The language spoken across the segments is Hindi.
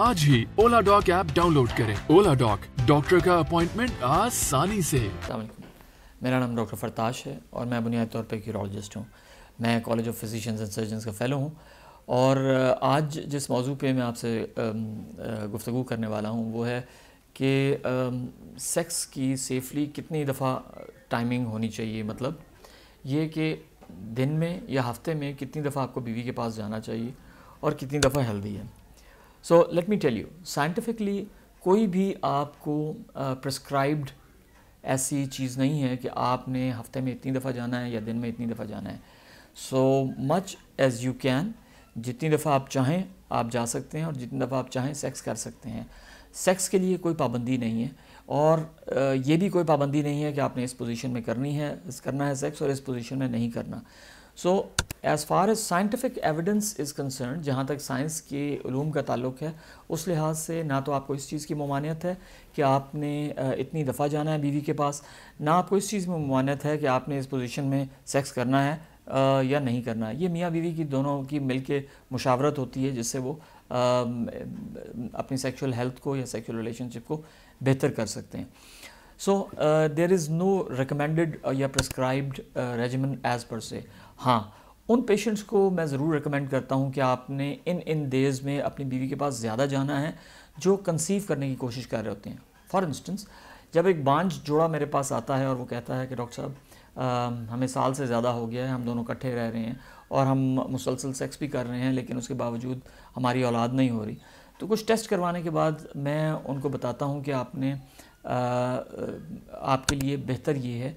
आज ही ओला डॉक ऐप डाउनलोड करें ओला डॉक डॉक्टर का अपॉइंटमेंट आसानी से मेरा नाम डॉक्टर फरताश है और मैं बुनियादी तौर पर यूरोलॉजिस्ट हूँ मैं college of physician and surgeon का फेलो हूँ और आज जिस मौजू पे मैं आपसे गुफ्तु करने वाला हूँ वो है कि सेक्स की सेफली कितनी दफ़ा टाइमिंग होनी चाहिए मतलब ये कि दिन में या हफ्ते में कितनी दफ़ा आपको बीवी के पास जाना चाहिए और कितनी दफ़ा हेल्दी है so let me tell you scientifically कोई भी आपको प्रिस्क्राइब्ड uh, ऐसी चीज़ नहीं है कि आपने हफ्ते में इतनी दफ़ा जाना है या दिन में इतनी दफ़ा जाना है so much as you can जितनी दफ़ा आप चाहें आप जा सकते हैं और जितनी दफ़ा आप चाहें सेक्स कर सकते हैं सेक्स के लिए कोई पाबंदी नहीं है और ये भी कोई पाबंदी नहीं है कि आपने इस पोजीशन में करनी है करना है सेक्स और इस पोजीशन में नहीं करना so as far as scientific evidence is concern जहाँ तक साइंस के लूम का ताल्लुक है उस लिहाज से ना तो आपको इस चीज़ की ममानियत है कि आपने इतनी दफ़ा जाना है बीवी के पास ना आपको इस चीज़ में ममानियत है कि आपने इस पोजिशन में सेक्स करना है या नहीं करना है ये मियाँ बीवी की दोनों की मिल के मुशावरत होती है जिससे वो अपनी सेक्शुअल हेल्थ को या सेक्शुअल रिलेशनशिप को बेहतर कर सकते हैं so there is no recommended या prescribed regiment as per se हाँ उन पेशेंट्स को मैं ज़रूर रिकमेंड करता हूँ कि आपने इन इन डेज़ में अपनी बीवी के पास ज़्यादा जाना है जो कंसीव करने की कोशिश कर रहे होते हैं फॉर इंस्टेंस जब एक बांझ जोड़ा मेरे पास आता है और वो कहता है कि डॉक्टर साहब हमें साल से ज़्यादा हो गया है हम दोनों इकट्ठे रह रहे हैं और हम मुसलसल सेक्स भी कर रहे हैं लेकिन उसके बावजूद हमारी औलाद नहीं हो रही तो कुछ टेस्ट करवाने के बाद मैं उनको बताता हूँ कि आपने आपके लिए बेहतर ये है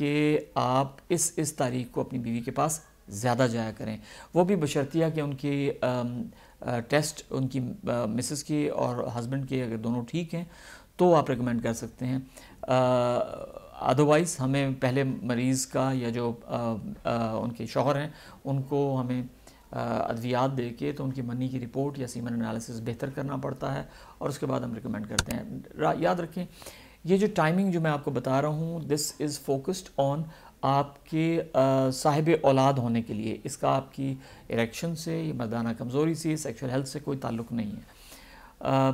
कि आप इस इस तारीख को अपनी बीवी के पास ज़्यादा जाया करें वो भी बशर्तिया कि उनकी टेस्ट उनकी मिसेस की और हस्बैंड के अगर दोनों ठीक हैं तो आप रिकमेंड कर सकते हैं अदरवाइज़ हमें पहले मरीज़ का या जो आ, उनके शोहर हैं उनको हमें अद्वियात दे के तो उनकी मनी की रिपोर्ट या सीमन एनालिसिस बेहतर करना पड़ता है और उसके बाद हम रिकमेंड करते हैं याद रखें ये जो टाइमिंग जो मैं आपको बता रहा हूँ दिस इज़ फोकस्ड ऑन आपके साहिब औलाद होने के लिए इसका आपकी इरेक्शन से मर्दाना कमज़ोरी से सेक्शुअल हेल्थ से कोई ताल्लुक़ नहीं है आ,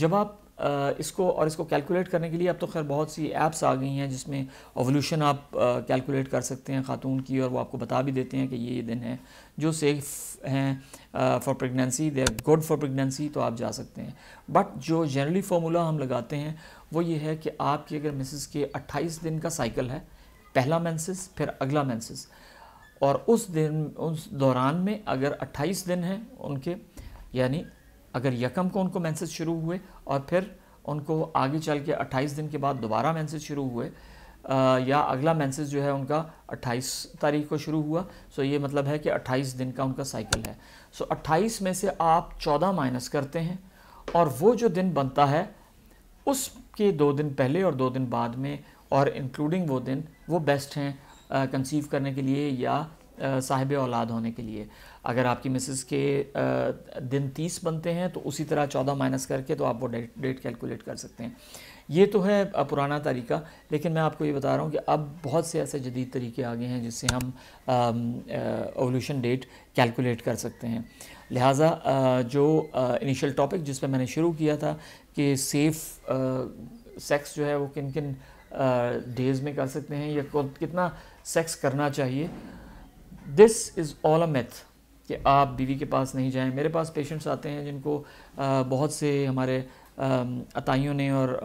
जब आप इसको और इसको कैलकुलेट करने के लिए अब तो खैर बहुत सी ऐप्स आ गई हैं जिसमें ओवल्यूशन आप कैलकुलेट कर सकते हैं ख़ातून की और वो आपको बता भी देते हैं कि ये ये दिन है जो सेफ़ हैं for pregnancy they are good for pregnancy तो आप जा सकते हैं बट जो जनरली फार्मूला हम लगाते हैं वो ये है कि आपकी अगर मिसिस के 28 दिन का साइकिल है पहला मैंसिस फिर अगला मैंसिस और उस दिन उस दौरान में अगर 28 दिन हैं उनके यानी अगर यकम को उनको मैंसेज शुरू हुए और फिर उनको आगे चल के 28 दिन के बाद दोबारा मैंसेज शुरू हुए आ, या अगला मैंसेज जो है उनका 28 तारीख को शुरू हुआ सो ये मतलब है कि 28 दिन का उनका साइकिल है सो 28 में से आप 14 माइनस करते हैं और वो जो दिन बनता है उसके दो दिन पहले और दो दिन बाद में और इंक्लूडिंग वो दिन वो बेस्ट हैं कंसीव करने के लिए या साहिब औलाद होने के लिए अगर आपकी मिसेस के दिन तीस बनते हैं तो उसी तरह चौदह माइनस करके तो आप वो डेट डेट कैलकुलेट कर सकते हैं ये तो है पुराना तरीका लेकिन मैं आपको ये बता रहा हूँ कि अब बहुत से ऐसे जदीद तरीके आ गए हैं जिससे हम ओवल्यूशन डेट कैलकुलेट कर सकते हैं लिहाजा जो इनिशियल टॉपिक जिस पर मैंने शुरू किया था कि सेफ़ सेक्स जो है वो किन किन डेज़ में कर सकते हैं या कितना सेक्स करना चाहिए this is all a myth कि आप बीवी के पास नहीं जाएं मेरे पास पेशेंट्स आते हैं जिनको बहुत से हमारे अताइयों ने और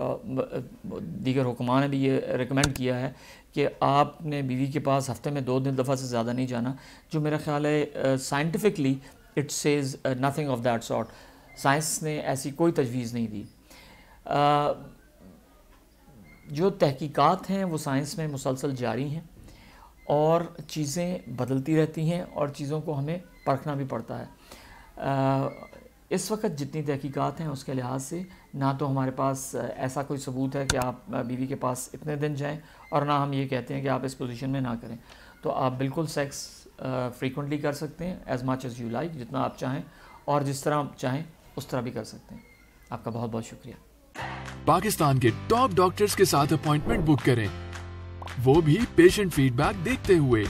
दीगर हुक्मा ने भी ये रिकमेंड किया है कि आपने बीवी के पास हफ्ते में दो दिन दफ़ा से ज़्यादा नहीं जाना जो मेरा ख्याल है scientifically it says nothing of that sort science ने ऐसी कोई तजवीज़ नहीं दी आ, जो तहकीकात हैं वो साइंस में मुसलसल जारी हैं और चीज़ें बदलती रहती हैं और चीज़ों को हमें परखना भी पड़ता है इस वक्त जितनी तहकीकात हैं उसके लिहाज से ना तो हमारे पास ऐसा कोई सबूत है कि आप बीवी के पास इतने दिन जाएं और ना हम ये कहते हैं कि आप इस पोजीशन में ना करें तो आप बिल्कुल सेक्स फ्रीक्वेंटली कर सकते हैं as much as you like जितना आप चाहें और जिस तरह आप चाहें उस तरह भी कर सकते हैं आपका बहुत बहुत शुक्रिया पाकिस्तान के टॉप डॉक्टर्स के साथ अपॉइंटमेंट बुक करें वो भी पेशेंट फीडबैक देखते हुए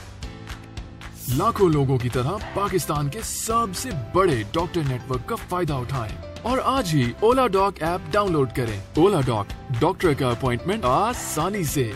लाखों लोगों की तरह पाकिस्तान के सबसे बड़े डॉक्टर नेटवर्क का फायदा उठाएं और आज ही ओला डॉक ऐप डाउनलोड करें ओला डॉक डॉक्टर का अपॉइंटमेंट आसानी से